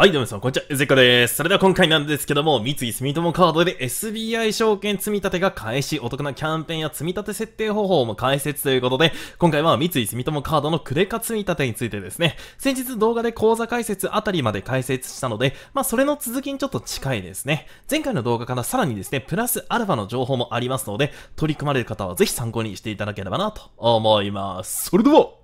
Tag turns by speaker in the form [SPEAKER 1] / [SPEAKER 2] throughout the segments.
[SPEAKER 1] はい、どうも皆さん、こんにちは、エゼコです。それでは今回なんですけども、三井住友カードで SBI 証券積立が開始、お得なキャンペーンや積立設定方法も解説ということで、今回は三井住友カードのクレカ積立についてですね、先日動画で講座解説あたりまで解説したので、まあそれの続きにちょっと近いですね。前回の動画からさらにですね、プラスアルファの情報もありますので、取り組まれる方はぜひ参考にしていただければなと思います。それでは、行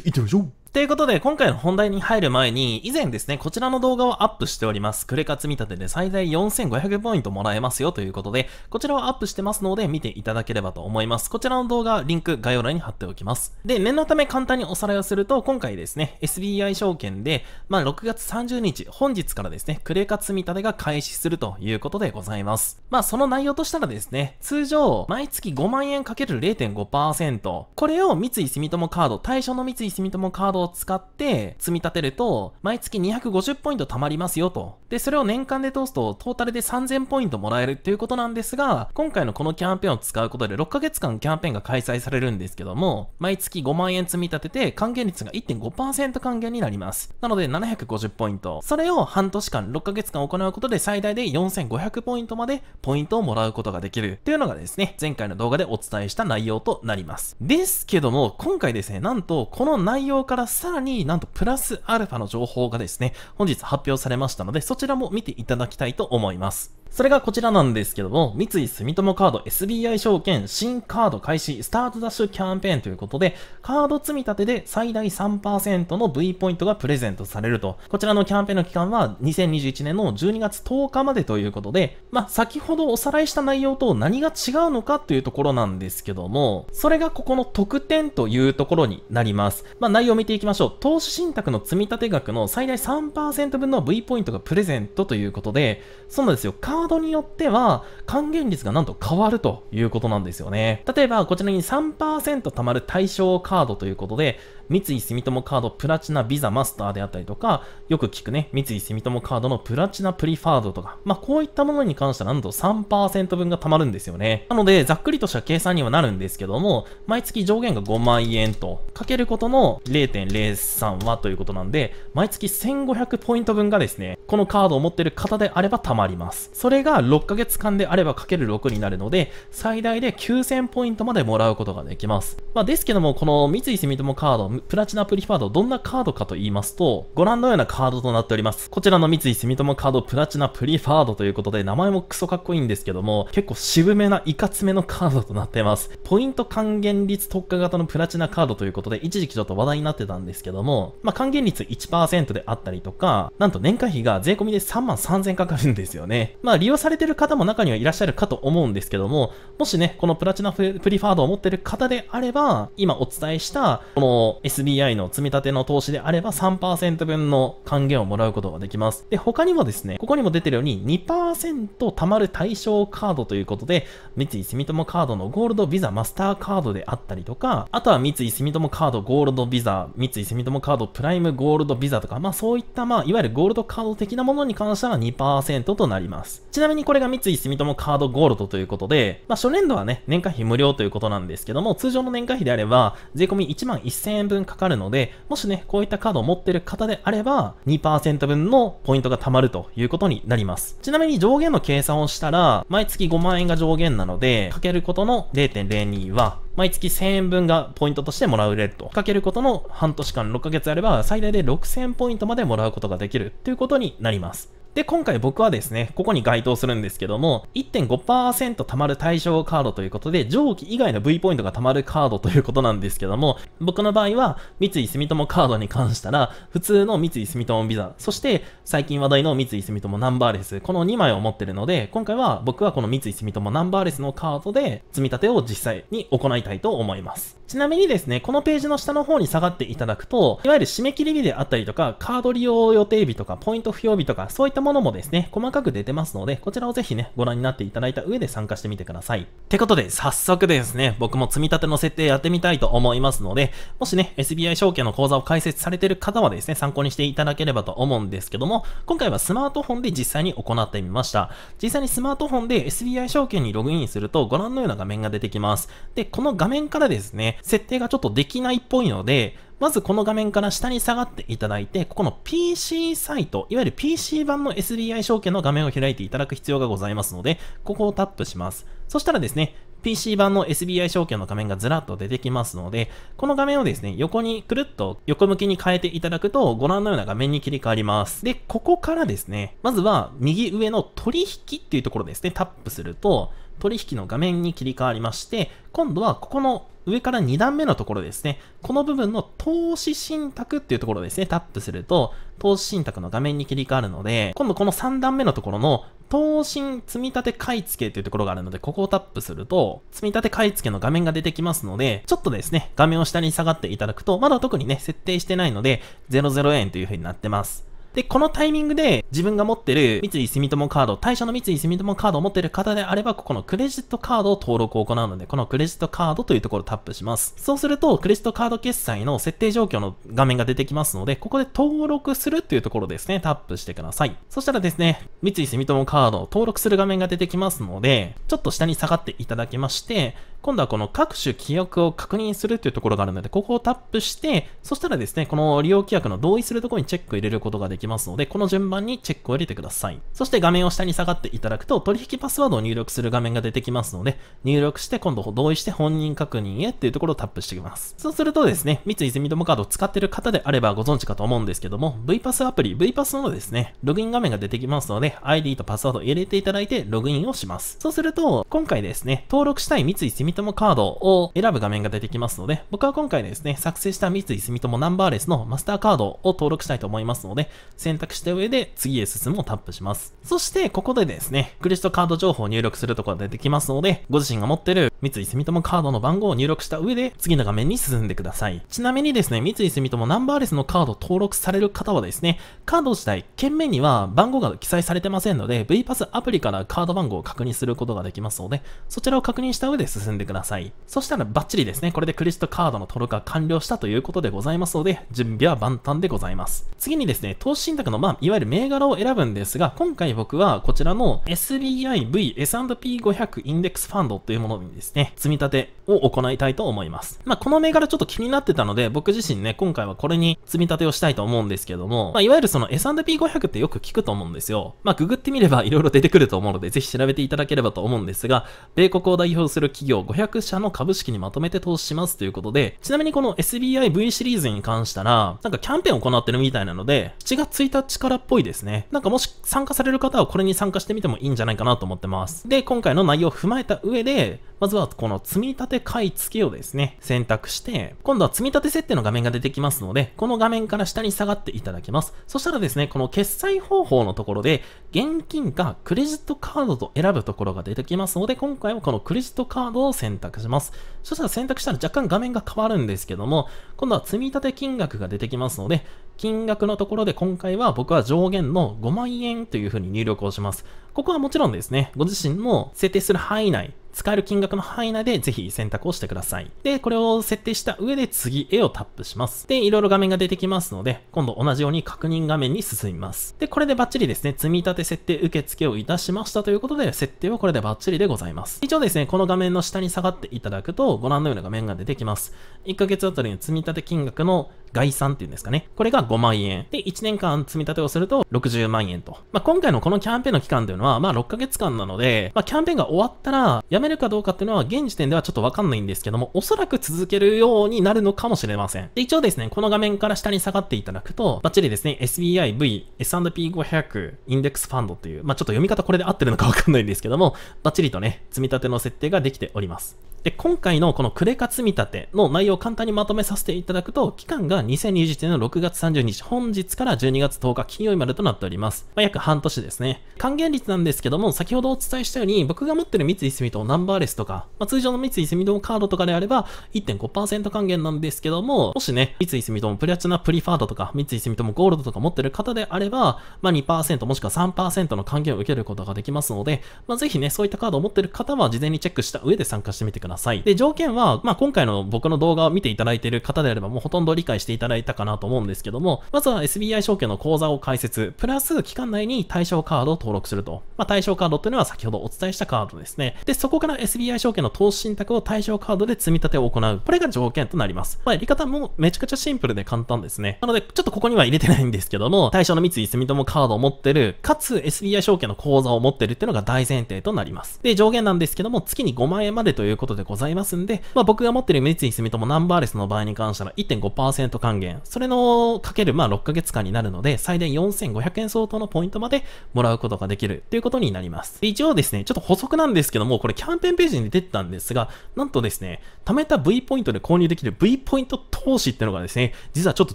[SPEAKER 1] ってみましょうということで、今回の本題に入る前に、以前ですね、こちらの動画をアップしております。クレカ積み立てで最大4500ポイントもらえますよということで、こちらをアップしてますので、見ていただければと思います。こちらの動画、リンク概要欄に貼っておきます。で、念のため簡単におさらいをすると、今回ですね、SBI 証券で、まあ、6月30日、本日からですね、クレカ積み立てが開始するということでございます。まあ、その内容としたらですね、通常、毎月5万円かける0.5%、これを三井住友カード、対象の三井住友カードドを使って積み立てると、毎月250ポイント貯まりますよと。で、それを年間で通すと、トータルで3000ポイントもらえるっていうことなんですが、今回のこのキャンペーンを使うことで、6ヶ月間キャンペーンが開催されるんですけども、毎月5万円積み立てて、還元率が1.5%還元になります。なので、750ポイント。それを半年間、6ヶ月間行うことで、最大で4500ポイントまでポイントをもらうことができる。っていうのがですね、前回の動画でお伝えした内容となります。ですけども、今回ですね、なんと、この内容からさらになんとプラスアルファの情報がですね、本日発表されましたので、そちらも見ていただきたいと思います。それがこちらなんですけども、三井住友カード SBI 証券新カード開始スタートダッシュキャンペーンということで、カード積み立てで最大3%の V ポイントがプレゼントされると。こちらのキャンペーンの期間は2021年の12月10日までということで、まあ、先ほどおさらいした内容と何が違うのかというところなんですけども、それがここの特典というところになります。まあ、内容を見ていきましょう。投資信託の積み立て額の最大3%分の V ポイントがプレゼントということで、そうなんですよ。カワードによっては還元率がなんと変わるということなんですよね。例えばこちらに3%貯まる対象カードということで、三井住友カードプラチナビザマスターであったりとか、よく聞くね、三井住友カードのプラチナプリファードとか、まあ、こういったものに関してはなんと3%分が貯まるんですよね。なので、ざっくりとした計算にはなるんですけども、毎月上限が5万円と、かけることの0.03はということなんで、毎月1500ポイント分がですね、このカードを持ってる方であれば貯まります。それが6ヶ月間であればかける6になるので、最大で9000ポイントまでもらうことができます。まあ、ですけども、この三井住友カード、プラチナプリファード、どんなカードかと言いますと、ご覧のようなカードとなっております。こちらの三井住友カードプラチナプリファードということで、名前もクソかっこいいんですけども、結構渋めないかつめのカードとなってます。ポイント還元率特化型のプラチナカードということで、一時期ちょっと話題になってたんですけども、まあ、還元率1%であったりとか、なんと年会費が税込みで3万3000かかるんですよね。まあ、利用されてる方も中にはいらっしゃるかと思うんですけども、もしね、このプラチナプリファードを持ってる方であれば、今お伝えした、この SBI の積み立ての投資であれば3%分の還元をもらうことができます。で、他にもですね、ここにも出てるように2%貯まる対象カードということで、三井住友カードのゴールドビザマスターカードであったりとか、あとは三井住友カードゴールドビザ、三井住友カードプライムゴールドビザとか、まあそういったまあ、いわゆるゴールドカード的なものに関しては2%となります。ちなみにこれが三井住友カードゴールドということで、まあ初年度はね、年会費無料ということなんですけども、通常の年会費であれば、税込1万1000円分かかるので、もしね、こういったカードを持ってる方であれば、2%分のポイントが貯まるということになります。ちなみに上限の計算をしたら、毎月5万円が上限なので、かけることの0.02は、毎月1000円分がポイントとしてもらうれると。かけることの半年間6ヶ月あれば、最大で6000ポイントまでもらうことができるということになります。で、今回僕はですね、ここに該当するんですけども、1.5%貯まる対象カードということで、上記以外の V ポイントが貯まるカードということなんですけども、僕の場合は、三井住友カードに関したら、普通の三井住友ビザ、そして最近話題の三井住友ナンバーレス、この2枚を持ってるので、今回は僕はこの三井住友ナンバーレスのカードで、積み立てを実際に行いたいと思います。ちなみにですね、このページの下の方に下がっていただくと、いわゆる締め切り日であったりとか、カード利用予定日とか、ポイント付与日とか、そういったものものもですね、細かく出てますので、こちらをぜひね、ご覧になっていただいた上で参加してみてください。ってことで、早速ですね、僕も積み立ての設定やってみたいと思いますので、もしね、SBI 証券の講座を開設されている方はですね、参考にしていただければと思うんですけども、今回はスマートフォンで実際に行ってみました。実際にスマートフォンで SBI 証券にログインすると、ご覧のような画面が出てきます。で、この画面からですね、設定がちょっとできないっぽいので、まずこの画面から下に下がっていただいて、ここの PC サイト、いわゆる PC 版の SBI 証券の画面を開いていただく必要がございますので、ここをタップします。そしたらですね、PC 版の SBI 証券の画面がずらっと出てきますので、この画面をですね、横にくるっと横向きに変えていただくと、ご覧のような画面に切り替わります。で、ここからですね、まずは右上の取引っていうところですね、タップすると、取引の画面に切り替わりまして、今度はここの上から2段目のところですね。この部分の投資信託っていうところですね。タップすると、投資信託の画面に切り替わるので、今度この3段目のところの投資積立買付っていうところがあるので、ここをタップすると、積立買付の画面が出てきますので、ちょっとですね、画面を下に下がっていただくと、まだ特にね、設定してないので、00円という風になってます。で、このタイミングで自分が持ってる三井住友カード、対象の三井住友カードを持ってる方であれば、ここのクレジットカードを登録を行うので、このクレジットカードというところをタップします。そうすると、クレジットカード決済の設定状況の画面が出てきますので、ここで登録するというところですね、タップしてください。そしたらですね、三井住友カードを登録する画面が出てきますので、ちょっと下に下がっていただきまして、今度はこの各種記憶を確認するというところがあるので、ここをタップして、そしたらですね、この利用規約の同意するところにチェックを入れることができますので、この順番にチェックを入れてください。そして画面を下に下がっていただくと、取引パスワードを入力する画面が出てきますので、入力して今度同意して本人確認へっていうところをタップしていきます。そうするとですね、三井住友カードを使っている方であればご存知かと思うんですけども、VPass アプリ、VPass のですね、ログイン画面が出てきますので、ID とパスワードを入れていただいて、ログインをします。そうすると、今回ですね、登録したい三井住住友カードを選ぶ画面が出てきますので、僕は今回ですね、作成した三井住友ナンバーレスのマスターカードを登録したいと思いますので、選択した上で次へ進むをタップします。そしてここでですね、クレジットカード情報を入力するところが出てきますので、ご自身が持ってる三井住友カードの番号を入力した上で、次の画面に進んでください。ちなみにですね、三井住友ナンバーレスのカード登録される方はですね、カード自体、件名には番号が記載されてませんので、VPass アプリからカード番号を確認することができますので、そちらを確認した上で進んででください。そしたらバッチリですね、これでクレジットカードの登録が完了したということでございますので、準備は万端でございます。次にですね、投資信託の、まあ、いわゆる銘柄を選ぶんですが、今回僕はこちらの SBIV S&P500 インデックスファンドというものにですね、積み立てを行いたいと思います。まあ、この銘柄ちょっと気になってたので、僕自身ね、今回はこれに積み立てをしたいと思うんですけども、まあ、いわゆるその S&P500 ってよく聞くと思うんですよ。まあ、ググってみれば色々出てくると思うので、ぜひ調べていただければと思うんですが、米国を代表する企業500社の株式にまとめて投資しますということで、ちなみにこの SBIV シリーズに関したら、なんかキャンペーンを行ってるみたいなので、7月1日からっぽいですね。なんかもし参加される方はこれに参加してみてもいいんじゃないかなと思ってます。で、今回の内容を踏まえた上で、まずはこの積立買い付けをですね、選択して、今度は積立設定の画面が出てきますので、この画面から下に下がっていただきます。そしたらですね、この決済方法のところで、現金かクレジットカードと選ぶところが出てきますので、今回はこのクレジットカードを選択します。そしたら選択したら若干画面が変わるんですけども、今度は積立金額が出てきますので、金額のところで今回は僕は上限の5万円というふうに入力をします。ここはもちろんですね、ご自身の設定する範囲内使える金額の範囲内でぜひ選択をしてください。で、これを設定した上で次絵をタップします。で、いろいろ画面が出てきますので、今度同じように確認画面に進みます。で、これでバッチリですね、積み立て設定受付をいたしましたということで、設定はこれでバッチリでございます。以上ですね、この画面の下に下がっていただくと、ご覧のような画面が出てきます。1ヶ月あたりの積み立て金額の概算っていうんですかね。これが5万円。で、1年間積み立てをすると60万円と。まあ、今回のこのキャンペーンの期間というのは、まあ、6ヶ月間なので、まあ、キャンペーンが終わったら、やめるかどうかっていうのは現時点ではちょっとわかんないんですけども、おそらく続けるようになるのかもしれません。で、一応ですね、この画面から下に下がっていただくと、バッチリですね、SBIV、S&P500、インデックスファンドという、まあ、ちょっと読み方これで合ってるのかわかんないんですけども、バッチリとね、積み立ての設定ができております。で、今回のこのクレカ積み立ての内容を簡単にまとめさせていただくと、期間が2021年の6月30日、本日から12月10日金曜日までとなっております。まあ、約半年ですね。還元率なんですけども、先ほどお伝えしたように、僕が持ってる三井住友ナンバーレスとか、まあ、通常の三井住友カードとかであれば1.5%還元なんですけども、もしね、三井住友プラチナプリファードとか、三井住友ゴールドとか持ってる方であれば、まあ、2%もしくは3%の還元を受けることができますので、まあ、ぜひね、そういったカードを持ってる方は事前にチェックした上で参加してみてください。ださい。で、条件は、まあ、今回の僕の動画を見ていただいている方であれば、もうほとんど理解していただいたかなと思うんですけども、まずは SBI 証券の口座を開設、プラス期間内に対象カードを登録すると。まあ、対象カードっていうのは先ほどお伝えしたカードですね。で、そこから SBI 証券の投資信託を対象カードで積み立てを行う。これが条件となります。まあ、やり方もめちゃくちゃシンプルで簡単ですね。なので、ちょっとここには入れてないんですけども、対象の三井住友カードを持ってる、かつ SBI 証券の口座を持ってるっていうのが大前提となります。で、上限なんですけども、月に5万円までということででございますんで、まあ、僕が持ってる三井住友ナンバーレスの場合に関しては1.5%還元、それのかけるまあ6ヶ月間になるので、最大4500円相当のポイントまでもらうことができるということになります。一応ですね、ちょっと補足なんですけども、これキャンペーンページに出てたんですが、なんとですね、貯めた V ポイントで購入できる V ポイント投資ってのがですね、実はちょっと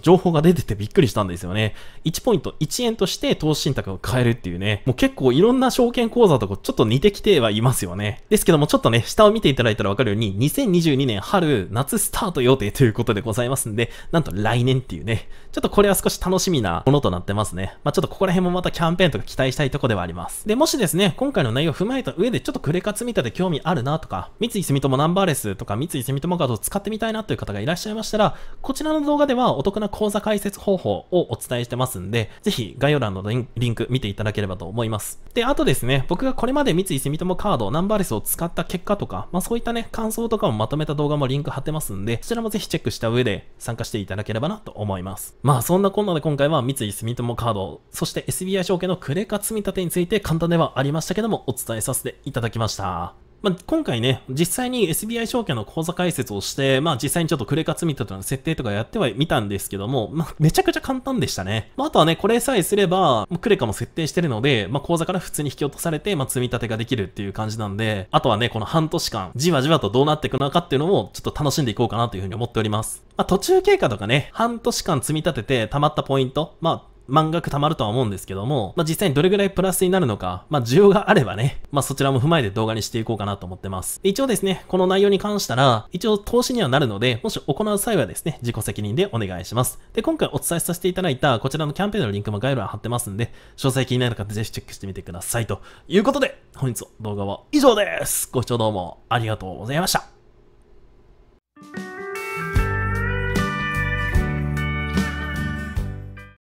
[SPEAKER 1] 情報が出ててびっくりしたんですよね。1ポイント1円として投資信託を買えるっていうね、もう結構いろんな証券口座とかちょっと似てきてはいますよね。ですけども、ちょっとね、下を見ていただいたらかるように、2022年春、夏スタート予定ということでございますんで、なんと来年っていうね、ちょっとこれは少し楽しみなものとなってますね。まあ、ちょっとここら辺もまたキャンペーンとか期待したいとこではあります。で、もしですね、今回の内容を踏まえた上で、ちょっとクレカツ見たで興味あるなとか、三井住友ナンバーレスとか、三井住友カードを使ってみたいなという方がいらっしゃいましたら、こちらの動画ではお得な講座解説方法をお伝えしてますんで、ぜひ概要欄のリンク見ていただければと思います。で、あとですね、僕がこれまで三井住友カード、ナンバーレスを使った結果とか、まあそういったね、感想とかもまとめた動画もリンク貼ってますんで、そちらもぜひチェックした上で参加していただければなと思います。まあそんなこんなで今回は三井住友カード、そして SBI 証券のクレカ積立について簡単ではありましたけどもお伝えさせていただきました。まあ、今回ね、実際に SBI 証券の口座開設をして、まあ実際にちょっとクレカ積み立ての設定とかやってはみたんですけども、まあめちゃくちゃ簡単でしたね。まああとはね、これさえすれば、クレカも設定してるので、まあ口座から普通に引き落とされて、まあ積み立てができるっていう感じなんで、あとはね、この半年間、じわじわとどうなっていくのかっていうのをちょっと楽しんでいこうかなというふうに思っております。まあ途中経過とかね、半年間積み立てて溜まったポイント、まあ満額貯まるとは思うんですけども、まあ、実際にどれぐらいプラスになるのか、まあ、需要があればね、まあ、そちらも踏まえて動画にしていこうかなと思ってます。一応ですね、この内容に関したら、一応投資にはなるので、もし行う際はですね、自己責任でお願いします。で、今回お伝えさせていただいたこちらのキャンペーンのリンクも概要欄貼ってますんで、詳細気になる方ぜひチェックしてみてください。ということで、本日の動画は以上です。ご視聴どうもありがとうございました。